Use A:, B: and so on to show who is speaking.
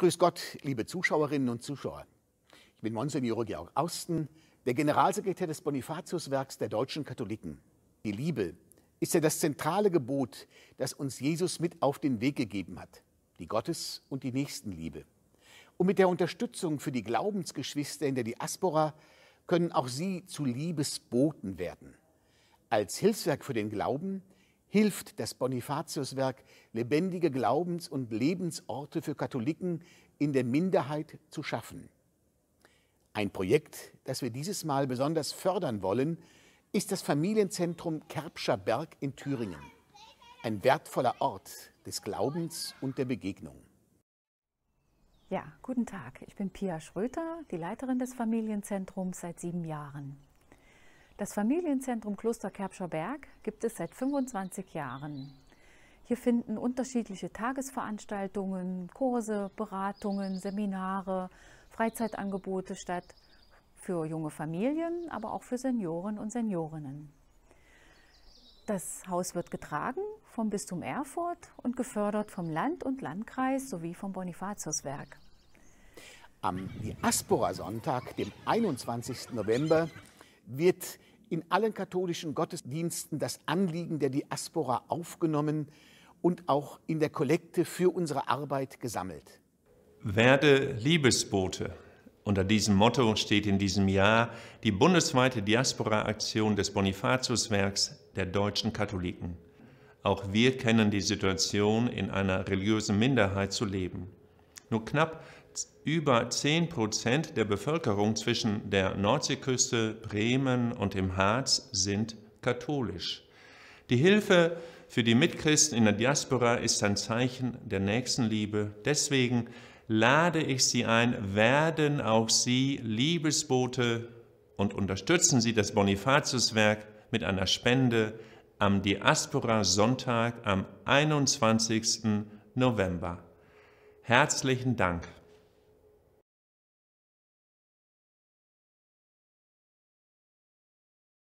A: Grüß Gott, liebe Zuschauerinnen und Zuschauer. Ich bin Monsignor Georg Austen, der Generalsekretär des Bonifatiuswerks der deutschen Katholiken. Die Liebe ist ja das zentrale Gebot, das uns Jesus mit auf den Weg gegeben hat, die Gottes- und die Nächstenliebe. Und mit der Unterstützung für die Glaubensgeschwister in der Diaspora können auch sie zu Liebesboten werden. Als Hilfswerk für den Glauben hilft das Bonifatiuswerk, lebendige Glaubens- und Lebensorte für Katholiken in der Minderheit zu schaffen. Ein Projekt, das wir dieses Mal besonders fördern wollen, ist das Familienzentrum Kerbscher Berg in Thüringen. Ein wertvoller Ort des Glaubens und der Begegnung.
B: Ja, guten Tag. Ich bin Pia Schröter, die Leiterin des Familienzentrums seit sieben Jahren. Das Familienzentrum Kloster Kerbscher Berg gibt es seit 25 Jahren. Hier finden unterschiedliche Tagesveranstaltungen, Kurse, Beratungen, Seminare, Freizeitangebote statt für junge Familien, aber auch für Senioren und Seniorinnen. Das Haus wird getragen vom Bistum Erfurt und gefördert vom Land und Landkreis sowie vom Bonifatiuswerk.
A: Am Diaspora-Sonntag, dem 21. November, wird in allen katholischen Gottesdiensten das Anliegen der Diaspora aufgenommen und auch in der Kollekte für unsere Arbeit gesammelt.
C: Werde Liebesbote. Unter diesem Motto steht in diesem Jahr die bundesweite Diaspora-Aktion des Bonifatiuswerks der deutschen Katholiken. Auch wir kennen die Situation, in einer religiösen Minderheit zu leben. Nur knapp über 10 Prozent der Bevölkerung zwischen der Nordseeküste, Bremen und dem Harz sind katholisch. Die Hilfe für die Mitchristen in der Diaspora ist ein Zeichen der Nächstenliebe. Deswegen lade ich Sie ein, werden auch Sie Liebesbote und unterstützen Sie das Bonifatiuswerk mit einer Spende am Diaspora Sonntag am 21. November. Herzlichen Dank.